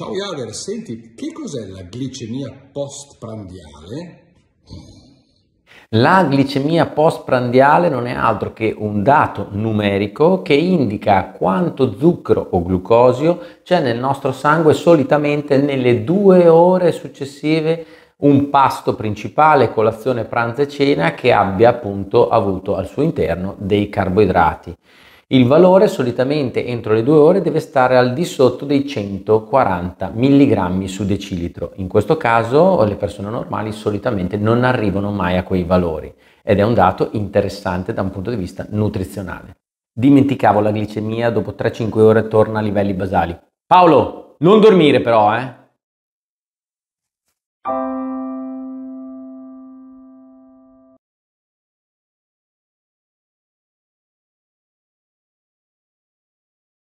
Ciao Javier, senti, che cos'è la glicemia postprandiale? La glicemia postprandiale non è altro che un dato numerico che indica quanto zucchero o glucosio c'è nel nostro sangue solitamente nelle due ore successive un pasto principale, colazione, pranzo e cena che abbia appunto avuto al suo interno dei carboidrati. Il valore solitamente entro le due ore deve stare al di sotto dei 140 mg su decilitro. In questo caso le persone normali solitamente non arrivano mai a quei valori ed è un dato interessante da un punto di vista nutrizionale. Dimenticavo la glicemia, dopo 3-5 ore torna a livelli basali. Paolo, non dormire però, eh?